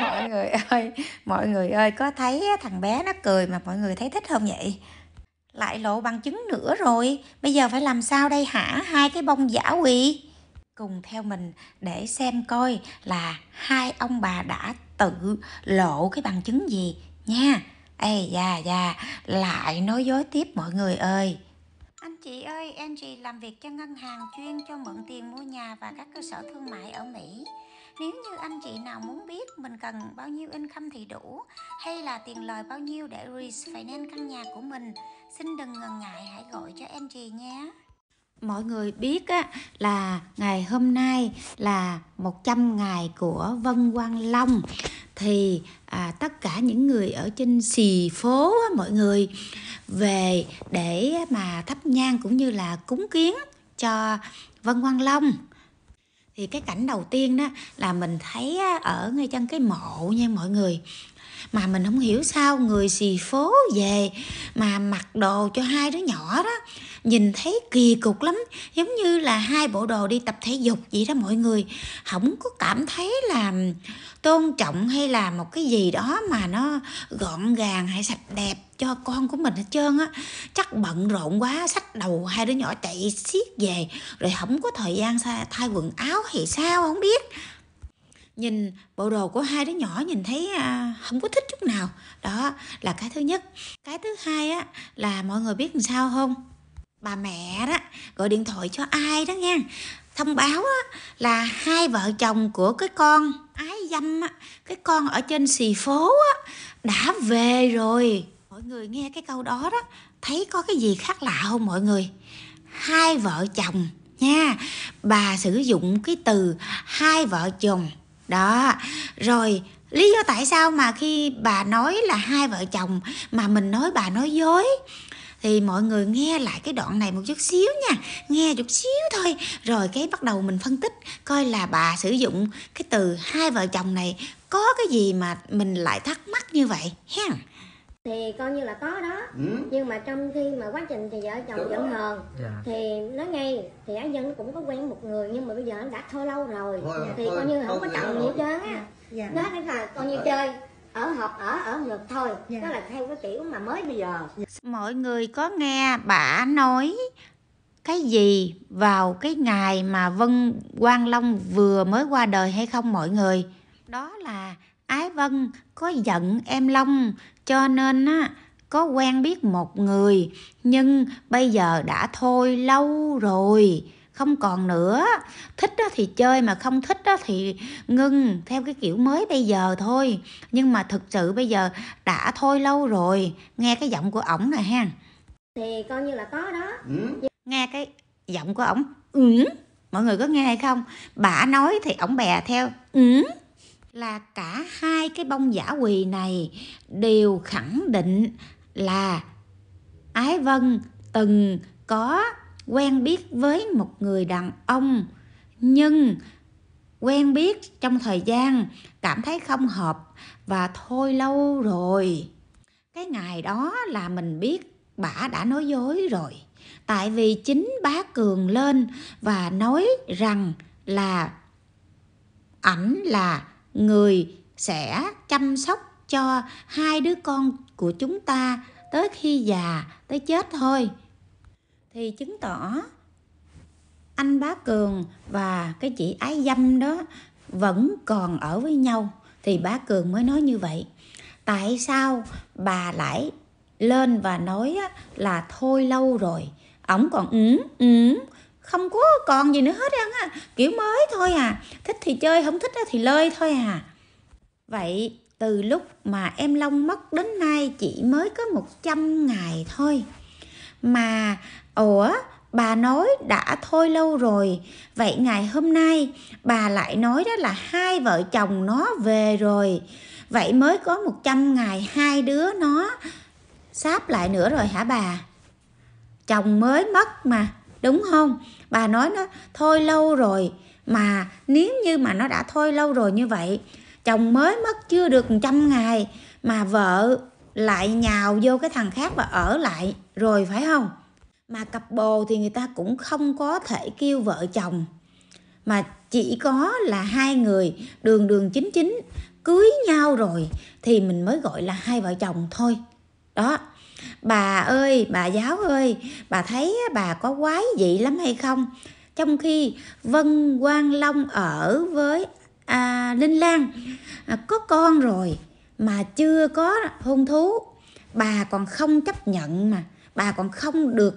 mọi người ơi mọi người ơi có thấy thằng bé nó cười mà mọi người thấy thích không vậy lại lộ bằng chứng nữa rồi bây giờ phải làm sao đây hả hai cái bông giả quỳ cùng theo mình để xem coi là hai ông bà đã tự lộ cái bằng chứng gì nha ê già già lại nói dối tiếp mọi người ơi anh chị ơi, em chị làm việc cho ngân hàng chuyên cho mượn tiền mua nhà và các cơ sở thương mại ở Mỹ nếu như anh chị nào muốn biết mình cần bao nhiêu income thì đủ hay là tiền lời bao nhiêu để refinance căn nhà của mình xin đừng ngần ngại hãy gọi cho em chị nhé mọi người biết á, là ngày hôm nay là 100 ngày của Vân Quang Long thì à, tất cả những người ở trên xì phố á, mọi người về để mà thắp nhang cũng như là cúng kiến cho Vân Quang Long thì cái cảnh đầu tiên đó là mình thấy ở ngay chân cái mộ nha mọi người mà mình không hiểu sao người xì phố về mà mặc đồ cho hai đứa nhỏ đó nhìn thấy kỳ cục lắm giống như là hai bộ đồ đi tập thể dục vậy đó mọi người không có cảm thấy là tôn trọng hay là một cái gì đó mà nó gọn gàng hay sạch đẹp cho con của mình hết trơn á chắc bận rộn quá sách đầu hai đứa nhỏ chạy xiết về rồi không có thời gian thay quần áo thì sao không biết nhìn bộ đồ của hai đứa nhỏ nhìn thấy à, không có thích chút nào đó là cái thứ nhất cái thứ hai á là mọi người biết làm sao không bà mẹ đó gọi điện thoại cho ai đó nha thông báo á, là hai vợ chồng của cái con ái dâm á, cái con ở trên xì phố á, đã về rồi mọi người nghe cái câu đó đó thấy có cái gì khác lạ không mọi người hai vợ chồng nha bà sử dụng cái từ hai vợ chồng đó rồi lý do tại sao mà khi bà nói là hai vợ chồng mà mình nói bà nói dối thì mọi người nghe lại cái đoạn này một chút xíu nha nghe chút xíu thôi rồi cái bắt đầu mình phân tích coi là bà sử dụng cái từ hai vợ chồng này có cái gì mà mình lại thắc mắc như vậy ha thì coi như là có đó ừ. nhưng mà trong khi mà quá trình thì vợ chồng vẫn dạ. hờn yeah. Dạ. thì nói ngay thì á dân cũng có quen một người nhưng mà bây giờ đã thôi lâu rồi thôi, dạ, thì thôi, coi như không có chồng nhiều trơn á yeah. đó nên là coi như chơi ở học ở ở ngược thôi yeah. đó là theo cái kiểu mà mới bây giờ mọi người có nghe bà nói cái gì vào cái ngày mà Vân Quang Long vừa mới qua đời hay không mọi người? Đó là Ái Vân có giận em Long cho nên á có quen biết một người nhưng bây giờ đã thôi lâu rồi không còn nữa thích đó thì chơi mà không thích đó thì ngưng theo cái kiểu mới bây giờ thôi nhưng mà thực sự bây giờ đã thôi lâu rồi nghe cái giọng của ổng này ha thì coi như là có đó ừ. nghe cái giọng của ổng ừ mọi người có nghe hay không bà nói thì ổng bè theo ừ là cả hai cái bông giả quỳ này đều khẳng định là Ái Vân từng có quen biết với một người đàn ông nhưng quen biết trong thời gian cảm thấy không hợp và thôi lâu rồi cái ngày đó là mình biết bà đã nói dối rồi tại vì chính bá cường lên và nói rằng là ảnh là người sẽ chăm sóc cho hai đứa con của chúng ta tới khi già tới chết thôi thì chứng tỏ anh bá cường và cái chị ái dâm đó vẫn còn ở với nhau thì bá cường mới nói như vậy tại sao bà lại lên và nói là thôi lâu rồi ổng còn ứng ứng không có còn gì nữa hết ăn á kiểu mới thôi à thích thì chơi không thích thì lơi thôi à vậy từ lúc mà em Long mất đến nay chỉ mới có 100 ngày thôi mà ủa bà nói đã thôi lâu rồi vậy ngày hôm nay bà lại nói đó là hai vợ chồng nó về rồi vậy mới có 100 ngày hai đứa nó sáp lại nữa rồi hả bà chồng mới mất mà đúng không bà nói nó thôi lâu rồi mà nếu như mà nó đã thôi lâu rồi như vậy chồng mới mất chưa được trăm ngày mà vợ lại nhào vô cái thằng khác và ở lại rồi phải không mà cặp bồ thì người ta cũng không có thể kêu vợ chồng mà chỉ có là hai người đường đường chính chính cưới nhau rồi thì mình mới gọi là hai vợ chồng thôi đó bà ơi bà giáo ơi bà thấy bà có quái dị lắm hay không trong khi vân quang long ở với à, linh lan à, có con rồi mà chưa có hôn thú bà còn không chấp nhận mà bà còn không được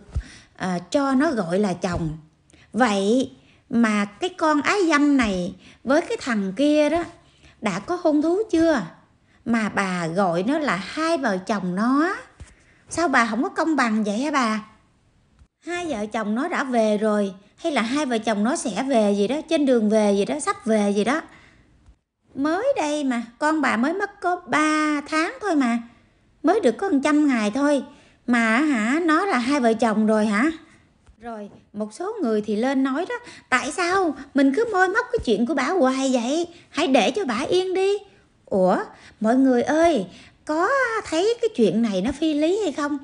à, cho nó gọi là chồng vậy mà cái con ái dâm này với cái thằng kia đó đã có hôn thú chưa mà bà gọi nó là hai vợ chồng nó sao bà không có công bằng vậy hả bà hai vợ chồng nó đã về rồi hay là hai vợ chồng nó sẽ về gì đó trên đường về gì đó sắp về gì đó mới đây mà con bà mới mất có 3 tháng thôi mà mới được có trăm ngày thôi mà hả nó là hai vợ chồng rồi hả rồi một số người thì lên nói đó tại sao mình cứ môi móc cái chuyện của bà hoài vậy hãy để cho bà yên đi ủa mọi người ơi có thấy cái chuyện này nó phi lý hay không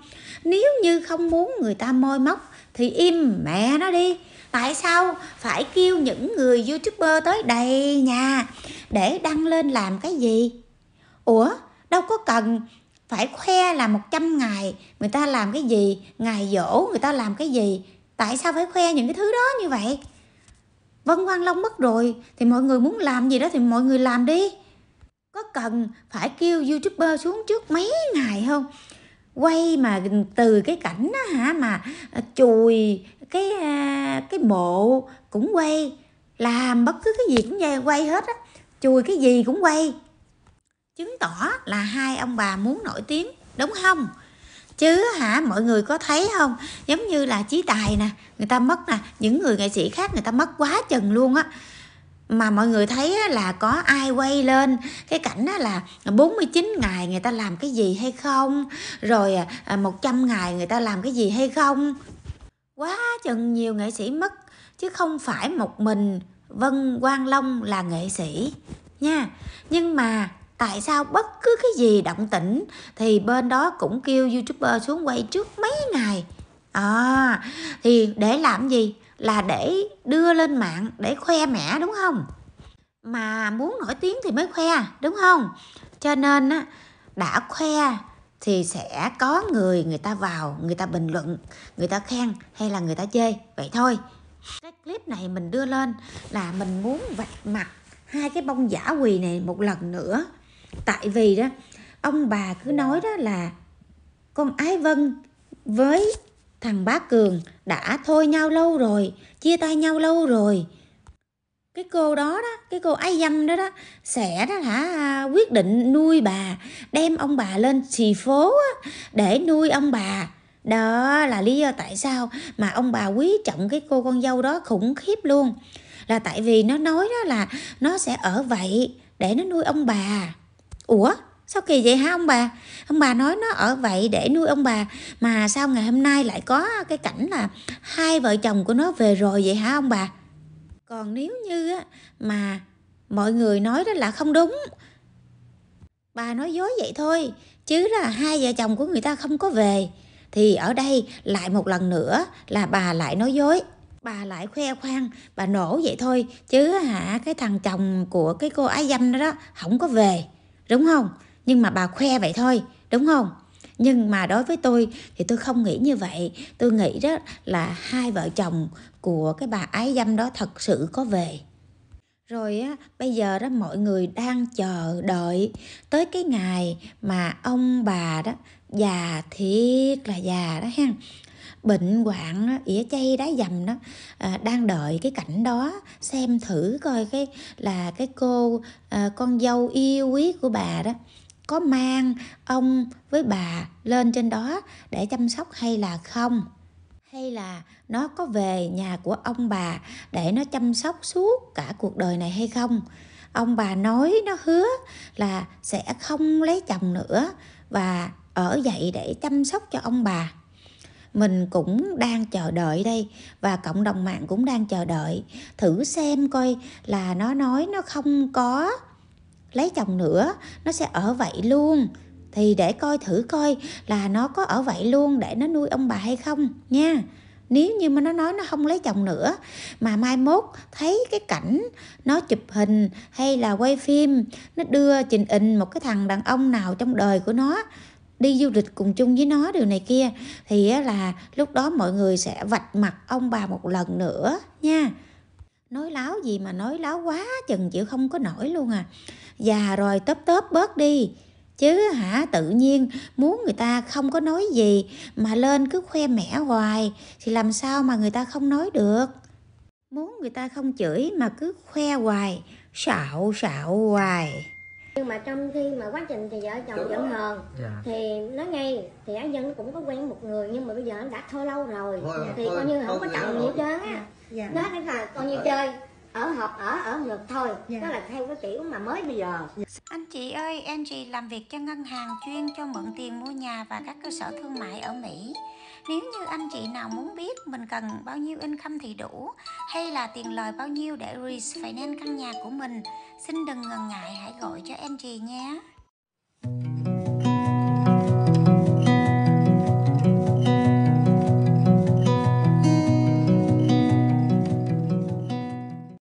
nếu như không muốn người ta môi móc thì im mẹ nó đi tại sao phải kêu những người youtuber tới đầy nhà để đăng lên làm cái gì ủa đâu có cần phải khoe là 100 ngày người ta làm cái gì ngày dỗ người ta làm cái gì tại sao phải khoe những cái thứ đó như vậy vân quang long mất rồi thì mọi người muốn làm gì đó thì mọi người làm đi có cần phải kêu youtuber xuống trước mấy ngày không quay mà từ cái cảnh đó hả mà chùi cái à, cái mộ cũng quay làm bất cứ cái gì cũng quay hết á chùi cái gì cũng quay chứng tỏ là hai ông bà muốn nổi tiếng đúng không chứ hả mọi người có thấy không giống như là trí tài nè người ta mất nè những người nghệ sĩ khác người ta mất quá chừng luôn á mà mọi người thấy là có ai quay lên cái cảnh là 49 ngày người ta làm cái gì hay không rồi 100 à, à, ngày người ta làm cái gì hay không quá chừng nhiều nghệ sĩ mất chứ không phải một mình Vân Quang Long là nghệ sĩ nha nhưng mà tại sao bất cứ cái gì động tĩnh thì bên đó cũng kêu youtuber xuống quay trước mấy ngày à thì để làm gì là để đưa lên mạng để khoe mẽ đúng không mà muốn nổi tiếng thì mới khoe đúng không cho nên á đã khoe thì sẽ có người người ta vào người ta bình luận người ta khen hay là người ta chê vậy thôi cái clip này mình đưa lên là mình muốn vạch mặt hai cái bông giả quỳ này một lần nữa tại vì đó ông bà cứ nói đó là con ái vân với Thằng bác Cường đã thôi nhau lâu rồi, chia tay nhau lâu rồi. Cái cô đó đó, cái cô ái dâm đó đó, sẽ đó hả à, quyết định nuôi bà, đem ông bà lên xì phố á, để nuôi ông bà. Đó là lý do tại sao mà ông bà quý trọng cái cô con dâu đó khủng khiếp luôn. Là tại vì nó nói đó là nó sẽ ở vậy để nó nuôi ông bà. Ủa? sao kỳ vậy hả ông bà ông bà nói nó ở vậy để nuôi ông bà mà sao ngày hôm nay lại có cái cảnh là hai vợ chồng của nó về rồi vậy hả ông bà còn nếu như mà mọi người nói đó là không đúng bà nói dối vậy thôi chứ là hai vợ chồng của người ta không có về thì ở đây lại một lần nữa là bà lại nói dối bà lại khoe khoang bà nổ vậy thôi chứ hả cái thằng chồng của cái cô ái dâm đó đó không có về đúng không nhưng mà bà khoe vậy thôi đúng không nhưng mà đối với tôi thì tôi không nghĩ như vậy tôi nghĩ đó là hai vợ chồng của cái bà ái dâm đó thật sự có về rồi á bây giờ đó mọi người đang chờ đợi tới cái ngày mà ông bà đó già thiệt là già đó ha bệnh hoạn đó, ỉa chay đá dầm đó à, đang đợi cái cảnh đó xem thử coi cái là cái cô à, con dâu yêu quý của bà đó có mang ông với bà lên trên đó để chăm sóc hay là không hay là nó có về nhà của ông bà để nó chăm sóc suốt cả cuộc đời này hay không ông bà nói nó hứa là sẽ không lấy chồng nữa và ở dậy để chăm sóc cho ông bà mình cũng đang chờ đợi đây và cộng đồng mạng cũng đang chờ đợi thử xem coi là nó nói nó không có lấy chồng nữa nó sẽ ở vậy luôn thì để coi thử coi là nó có ở vậy luôn để nó nuôi ông bà hay không nha nếu như mà nó nói nó không lấy chồng nữa mà mai mốt thấy cái cảnh nó chụp hình hay là quay phim nó đưa trình in một cái thằng đàn ông nào trong đời của nó đi du lịch cùng chung với nó điều này kia thì là lúc đó mọi người sẽ vạch mặt ông bà một lần nữa nha nói láo gì mà nói láo quá chừng chịu không có nổi luôn à già rồi tớp tớp bớt đi chứ hả tự nhiên muốn người ta không có nói gì mà lên cứ khoe mẻ hoài thì làm sao mà người ta không nói được muốn người ta không chửi mà cứ khoe hoài xạo xạo hoài nhưng mà trong khi mà quá trình thì vợ chồng vẫn hờn yeah. Dạ. thì nói ngay thì á dân cũng có quen một người nhưng mà bây giờ anh đã thôi lâu rồi yeah. thì coi như không có trọng nhiều trơn á đó dạ. là coi như chơi ở học ở ở ngực thôi yeah. Dạ. đó là theo cái kiểu mà mới bây giờ dạ. anh chị ơi Angie làm việc cho ngân hàng chuyên cho mượn tiền mua nhà và các cơ sở thương mại ở Mỹ nếu như anh chị nào muốn biết mình cần bao nhiêu income thì đủ hay là tiền lời bao nhiêu để refinance căn nhà của mình xin đừng ngần ngại hãy gọi cho Angie nhé